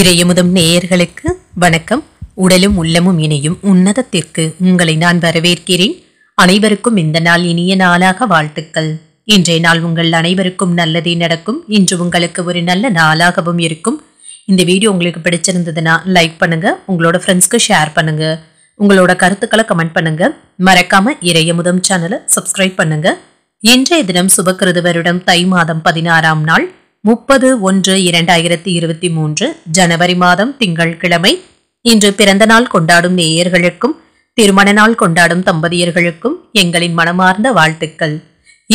இறையமுதம் நேயர்களுக்கு வணக்கம் உடலும் உள்ளமும் இணையும் உன்னதத்திற்கு உங்களை நான் வரவேற்கிறேன் அனைவருக்கும் இந்த நாள் இனிய நாளாக வாழ்த்துக்கள் இன்றைய நாள் உங்கள் அனைவருக்கும் நல்லதே நடக்கும் இன்று உங்களுக்கு ஒரு நல்ல நாளாகவும் இருக்கும் இந்த வீடியோ உங்களுக்கு பிடிச்சிருந்ததுன்னா லைக் பண்ணுங்க உங்களோட ஃப்ரெண்ட்ஸ்க்கு ஷேர் பண்ணுங்க உங்களோட கருத்துக்களை கமெண்ட் பண்ணுங்க மறக்காம இறையமுதம் சேனலை சப்ஸ்கிரைப் பண்ணுங்க இன்றைய தினம் சுபகிருது வருடம் தை மாதம் பதினாறாம் நாள் முப்பது ஒன்று இரண்டாயிரத்தி இருபத்தி மூன்று ஜனவரி மாதம் திங்கள் கிழமை இன்று பிறந்த நாள் கொண்டாடும் நேயர்களுக்கும் திருமண நாள் கொண்டாடும் தம்பதியர்களுக்கும் எங்களின் மனமார்ந்த வாழ்த்துக்கள்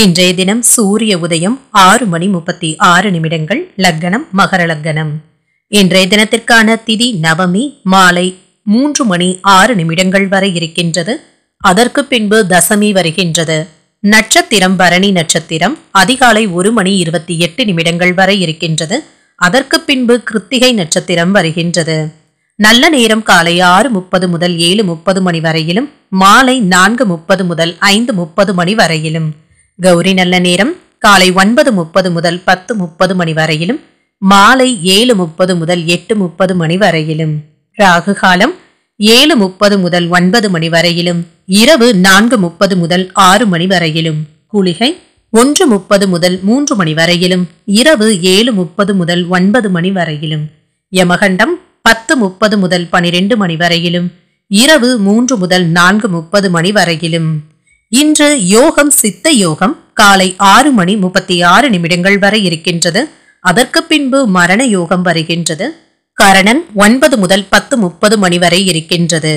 இன்றைய தினம் சூரிய உதயம் ஆறு மணி முப்பத்தி ஆறு நிமிடங்கள் லக்னம் மகர லக்னம் இன்றைய தினத்திற்கான திதி நவமி மாலை மூன்று மணி ஆறு நிமிடங்கள் வரை இருக்கின்றது அதற்கு பின்பு தசமி வருகின்றது நட்சத்திரம் பரணி நட்சத்திரம் அதிகாலை ஒரு மணி இருபத்தி எட்டு நிமிடங்கள் வரை இருக்கின்றது அதற்கு பின்பு கிருத்திகை நட்சத்திரம் வருகின்றது நல்ல நேரம் காலை ஆறு முப்பது முதல் ஏழு முப்பது மணி வரையிலும் மாலை நான்கு முப்பது முதல் ஐந்து முப்பது மணி வரையிலும் கௌரி நல்ல நேரம் காலை ஒன்பது முப்பது முதல் பத்து முப்பது மணி வரையிலும் மாலை ஏழு முப்பது முதல் எட்டு முப்பது மணி வரையிலும் ராகு காலம் ஏழு முப்பது முதல் ஒன்பது மணி வரையிலும் இரவு நான்கு முப்பது முதல் ஆறு மணி வரையிலும் குளிகை ஒன்று முப்பது முதல் மூன்று மணி வரையிலும் இரவு ஏழு முப்பது முதல் ஒன்பது மணி வரையிலும் யமகண்டம் பத்து முப்பது முதல் பனிரெண்டு மணி வரையிலும் இரவு மூன்று முதல் நான்கு முப்பது மணி வரையிலும் இன்று யோகம் சித்த யோகம் காலை ஆறு மணி முப்பத்தி ஆறு நிமிடங்கள் வரை இருக்கின்றது அதற்கு பின்பு மரண யோகம் வருகின்றது கரணன் ஒன்பது முதல் பத்து முப்பது மணி வரை இருக்கின்றது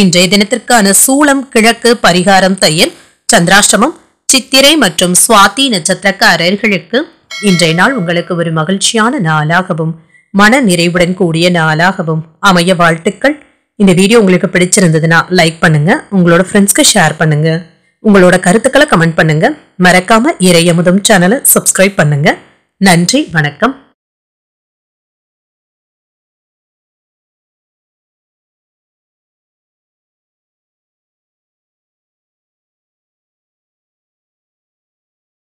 இன்றைய தினத்திற்கான சூளம் கிழக்கு பரிகாரம் தையல் சந்திராஷ்டமம் சித்திரை மற்றும் சுவாதி நட்சத்திரக்காரர்களுக்கு இன்றைய நாள் உங்களுக்கு ஒரு மகிழ்ச்சியான நாளாகவும் மன நிறைவுடன் கூடிய நாளாகவும் அமைய வாழ்த்துக்கள் இந்த வீடியோ உங்களுக்கு பிடிச்சிருந்ததுன்னா லைக் பண்ணுங்க உங்களோட ஃப்ரெண்ட்ஸ்க்கு ஷேர் பண்ணுங்க உங்களோட கருத்துக்களை கமெண்ட் பண்ணுங்க மறக்காம இறையமுதம் சேனலை சப்ஸ்கிரைப் பண்ணுங்க நன்றி வணக்கம்